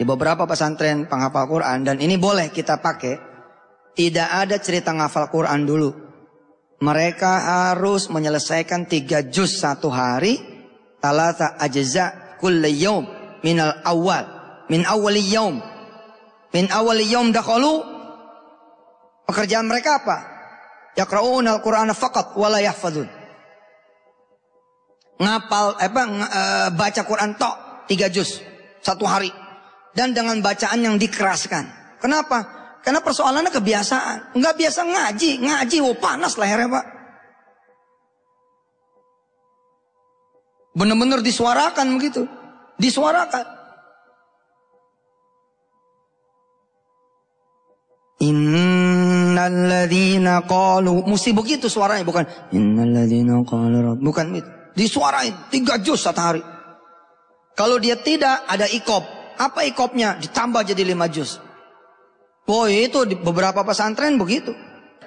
di beberapa pesantren penghafal Quran dan ini boleh kita pakai. Tidak ada cerita ngafal Quran dulu. Mereka harus menyelesaikan tiga juz satu hari. Talata ajza kulli min al awal. Min awali yawm. Min awali yawm dakhalu. Pekerjaan mereka apa? Yaqra'un al-Qur'ana faqat wala yahfadun. Ngapal eh, apa eh, baca Quran tok tiga juz satu hari dan dengan bacaan yang dikeraskan. Kenapa? Karena persoalannya kebiasaan. Enggak biasa ngaji, ngaji oh panas lehernya, Pak. Benar-benar disuarakan begitu. Disuarakan. Innalladzina qalu mesti begitu suaranya bukan innalladzina qalu bukan itu disuarain tiga juz satu hari kalau dia tidak ada ikop apa ikopnya? Ditambah jadi lima juz. boy itu di beberapa pesantren begitu.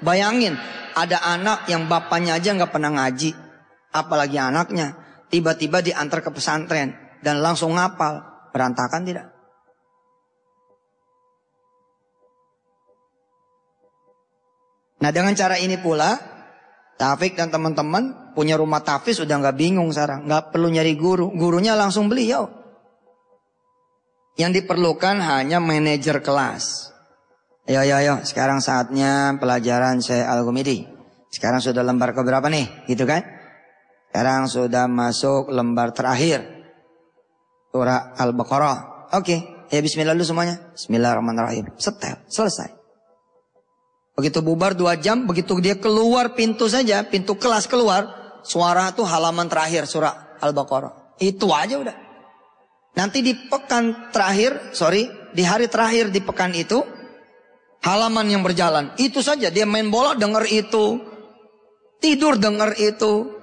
Bayangin, ada anak yang bapaknya aja nggak pernah ngaji. Apalagi anaknya. Tiba-tiba diantar ke pesantren. Dan langsung ngapal. Berantakan tidak? Nah dengan cara ini pula, Taufik dan teman-teman punya rumah Tafis sudah nggak bingung sekarang. Nggak perlu nyari guru. Gurunya langsung beliau. Yang diperlukan hanya manajer kelas. Ayo, ayo, ayo. Sekarang saatnya pelajaran saya Al-Gumidi. Sekarang sudah lembar keberapa nih? Gitu kan? Sekarang sudah masuk lembar terakhir. Surah Al-Baqarah. Oke. Okay. Ya bismillah dulu semuanya. Bismillahirrahmanirrahim. Setel. Selesai. Begitu bubar dua jam. Begitu dia keluar pintu saja. Pintu kelas keluar. Suara tuh halaman terakhir surah Al-Baqarah. Itu aja udah. Nanti di pekan terakhir, sorry, di hari terakhir di pekan itu, halaman yang berjalan. Itu saja, dia main bola dengar itu, tidur dengar itu,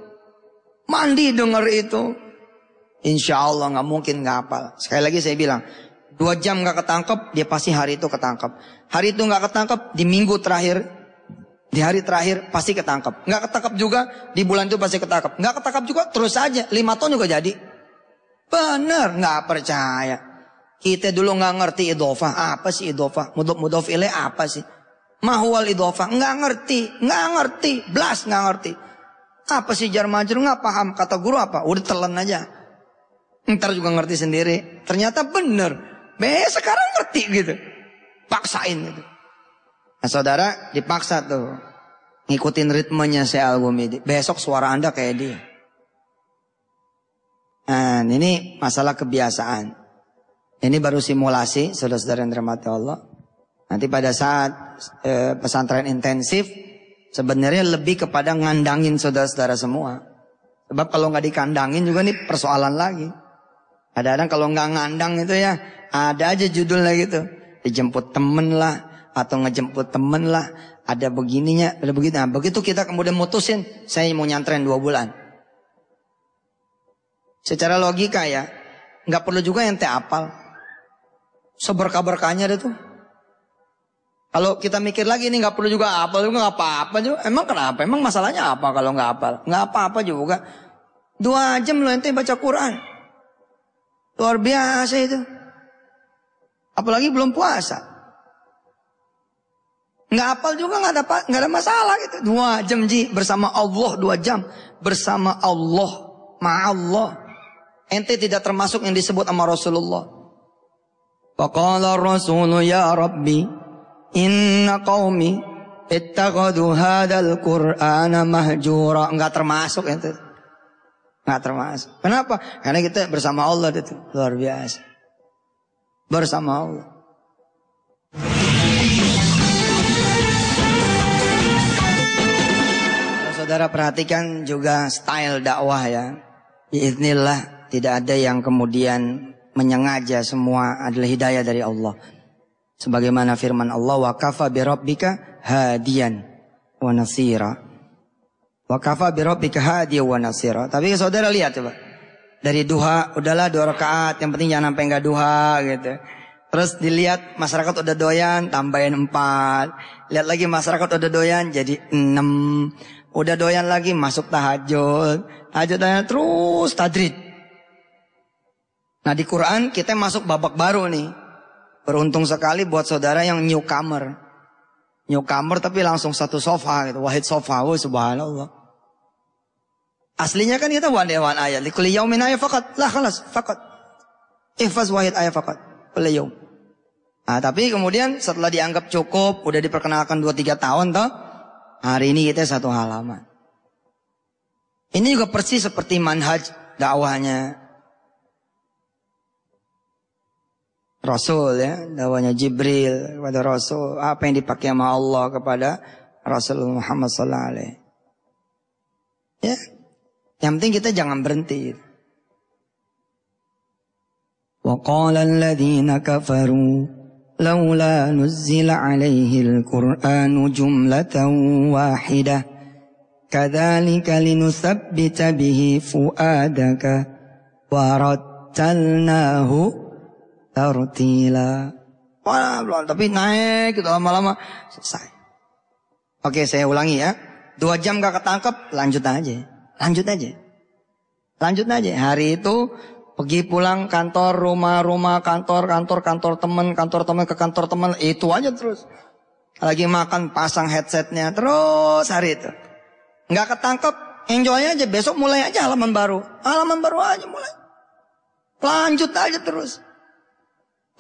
mandi dengar itu. Insya Allah gak mungkin gak apa. Sekali lagi saya bilang, dua jam gak ketangkep, dia pasti hari itu ketangkep. Hari itu gak ketangkep, di minggu terakhir, di hari terakhir pasti ketangkep. Gak ketangkep juga, di bulan itu pasti ketangkep. Gak ketangkep juga, terus aja, lima tahun juga jadi. Benar, nggak percaya. Kita dulu nggak ngerti idofa. Apa sih idofa? Mudof mudof ile apa sih? mahual idofa. Nggak ngerti, nggak ngerti. Blas nggak ngerti. Apa sih jar majur? Nggak paham. Kata guru apa? Udah telan aja. Ntar juga ngerti sendiri. Ternyata bener. Be sekarang ngerti gitu. Paksain gitu. Nah, saudara dipaksa tuh ngikutin ritmenya si album ini. Besok suara anda kayak dia. Nah, ini masalah kebiasaan. Ini baru simulasi, saudara-saudara yang dirahmati Allah. Nanti pada saat e, pesantren intensif, sebenarnya lebih kepada ngandangin saudara-saudara semua. Sebab kalau nggak dikandangin juga nih persoalan lagi. Kadang-kadang kalau nggak ngandang itu ya, ada aja judulnya gitu. Dijemput temen lah, atau ngejemput temen lah, ada begininya, ada begitu. Nah, begitu kita kemudian mutusin, saya mau nyantren dua bulan. Secara logika ya, nggak perlu juga yang teh apal. Seberkah-berkahnya ada tuh. Kalau kita mikir lagi ini nggak perlu juga apal juga nggak apa-apa juga. Emang kenapa? Emang masalahnya apa kalau nggak apal? Nggak apa-apa juga. Dua jam lo ente baca Quran. Luar biasa itu. Apalagi belum puasa. Nggak apal juga nggak ada nggak ada masalah gitu. Dua jam ji bersama Allah dua jam bersama Allah ma Allah Ente tidak termasuk yang disebut sama Rasulullah. Faqala Rasul ya Rabbi inna qaumi ittakhadhu hadzal qur'ana mahjura. Enggak termasuk ente. Enggak termasuk. Kenapa? Karena kita bersama Allah itu luar biasa. Bersama Allah. Saudara perhatikan juga style dakwah ya. Biiznillah tidak ada yang kemudian menyengaja semua adalah hidayah dari Allah. Sebagaimana firman Allah wa kafa bi rabbika hadiyan wa nasira. Wa kafa bi rabbika hadiyan wa nasira. Tapi saudara lihat coba. Dari duha udahlah dua rakaat, yang penting jangan sampai enggak duha gitu. Terus dilihat masyarakat udah doyan, tambahin empat. Lihat lagi masyarakat udah doyan jadi enam. Udah doyan lagi masuk tahajud. Tahajud terus tadrid. Nah di Quran kita masuk babak baru nih. Beruntung sekali buat saudara yang newcomer. Newcomer tapi langsung satu sofa gitu. Wahid sofa. Woy, subhanallah. Aslinya kan kita one day one ayat. Likuli yaumin ayat fakat. Lah kelas fakat. Ihfaz wahid ayat fakat. Kuli yaum. Nah, tapi kemudian setelah dianggap cukup, udah diperkenalkan 2-3 tahun toh, hari ini kita satu halaman. Ini juga persis seperti manhaj dakwahnya Rasul ya, dawanya Jibril kepada Rasul, apa yang dipakai sama Allah kepada Rasul Muhammad sallallahu alaihi. Ya. Yang penting kita jangan berhenti. وقال الذين كفروا لولا نزل عليه القرآن جملة واحدة كذلك لنثبت bihi fu'adaka warattalnahu tartila. Wah, tapi naik gitu lama-lama selesai. Oke, saya ulangi ya. Dua jam gak ketangkep, lanjut aja. Lanjut aja. Lanjut aja. Hari itu pergi pulang kantor, rumah, rumah, kantor, kantor, kantor temen, kantor temen ke kantor temen. itu aja terus. Lagi makan pasang headsetnya terus hari itu. Gak ketangkep, enjoy aja. Besok mulai aja halaman baru. Halaman baru aja mulai. Lanjut aja terus.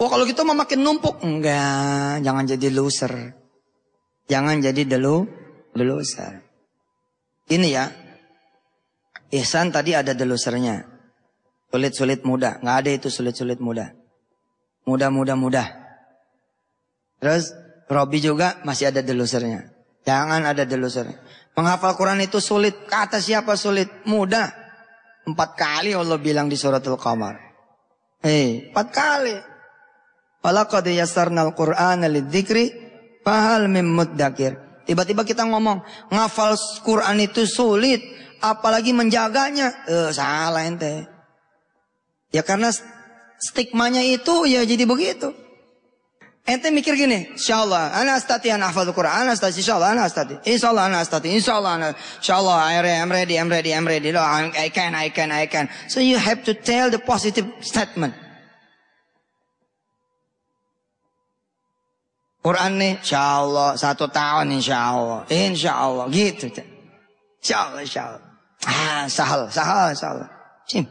Oh kalau gitu mau makin numpuk. Enggak, jangan jadi loser. Jangan jadi delu, loser. Ini ya, Ihsan tadi ada delusernya. Sulit-sulit muda. Nggak ada itu sulit-sulit muda. Mudah-mudah-mudah. Terus Robi juga masih ada delusernya. Jangan ada deluser. Menghafal Quran itu sulit. Kata siapa sulit? Mudah. Empat kali Allah bilang di suratul kamar Hei, empat kali. Walaqad yasarnal Qur'ana lidzikri fahal mim muddakir. Tiba-tiba kita ngomong, ngafal Quran itu sulit, apalagi menjaganya. Eh, salah ente. Ya karena stigmanya itu ya jadi begitu. Ente mikir gini, insyaallah ana astati ana hafal Quran, ana astati insyaallah ana astati. Insyaallah ana astati, insyaallah ana insyaallah I ready, I'm ready, I'm ready, I'm ready. I can, I can, I can. So you have to tell the positive statement. Quran nih, insya Allah satu tahun insya Allah, insya Allah gitu. Insya Allah, insya Allah. Ah, sahal, sahal, sahal. Cim.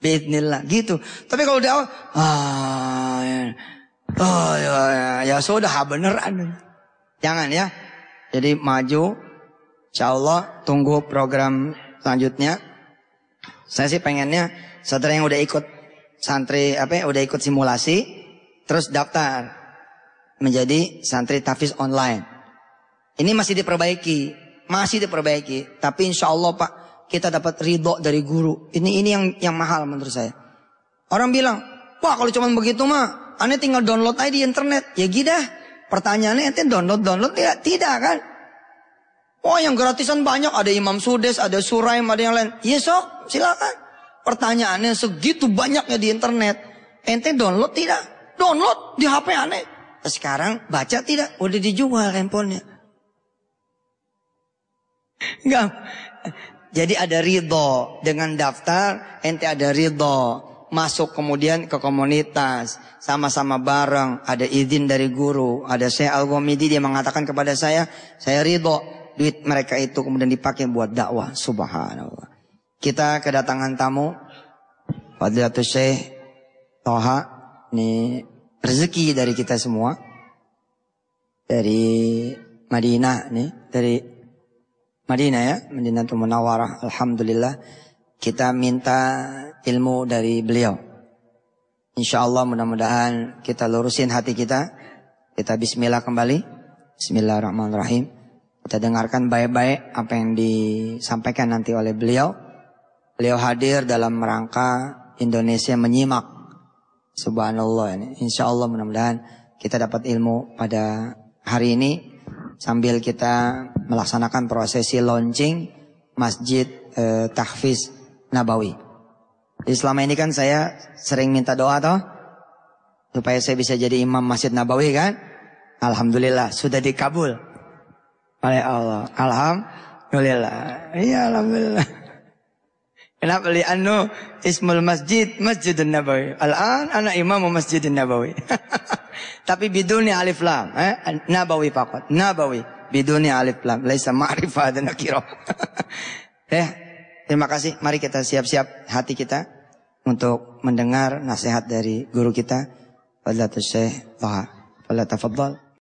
Bismillah gitu. Tapi kalau dia, ah, ah, ya, oh, ya, ya, ya sudah beneran. Jangan ya. Jadi maju. Insya Allah tunggu program selanjutnya. Saya sih pengennya saudara yang udah ikut santri apa ya, udah ikut simulasi terus daftar menjadi santri tafis online. Ini masih diperbaiki, masih diperbaiki. Tapi insya Allah Pak, kita dapat ridho dari guru. Ini ini yang yang mahal menurut saya. Orang bilang, wah kalau cuma begitu mah, aneh tinggal download aja di internet. Ya gida? pertanyaannya ente download download tidak tidak kan? Oh yang gratisan banyak, ada Imam Sudes, ada Suraim, ada yang lain. Ya sok, silakan. Pertanyaannya segitu banyaknya di internet. Ente download tidak? Download di HP aneh. Sekarang baca tidak, udah dijual handphonenya. Enggak. Jadi ada ridho dengan daftar, ente ada ridho masuk kemudian ke komunitas sama-sama bareng ada izin dari guru ada saya al -Gomidi, dia mengatakan kepada saya saya ridho duit mereka itu kemudian dipakai buat dakwah subhanallah kita kedatangan tamu Fadilatul Syekh Toha nih rezeki dari kita semua. Dari Madinah nih, dari Madinah ya, Madinah Munawarah. Alhamdulillah kita minta ilmu dari beliau. Insya Allah mudah-mudahan kita lurusin hati kita. Kita bismillah kembali. Bismillahirrahmanirrahim. Kita dengarkan baik-baik apa yang disampaikan nanti oleh beliau. Beliau hadir dalam rangka Indonesia menyimak Subhanallah ini. Insya Allah mudah-mudahan kita dapat ilmu pada hari ini sambil kita melaksanakan prosesi launching Masjid eh, Tahfiz Nabawi. Jadi selama ini kan saya sering minta doa toh supaya saya bisa jadi imam Masjid Nabawi kan? Alhamdulillah sudah dikabul oleh Allah. Alhamdulillah. Iya alhamdulillah. Kenapa? anu ismul masjid Masjidun Nabawi. Al-an ana imamu Masjidun Nabawi. Tapi biduni alif lam. Eh? Nabawi pakot. Nabawi. Biduni alif lam. Laisa ma'rifah dan akiro. eh, terima kasih. Mari kita siap-siap hati kita. Untuk mendengar nasihat dari guru kita. Fadlatul Syekh Taha. Fadlatul Fadlal.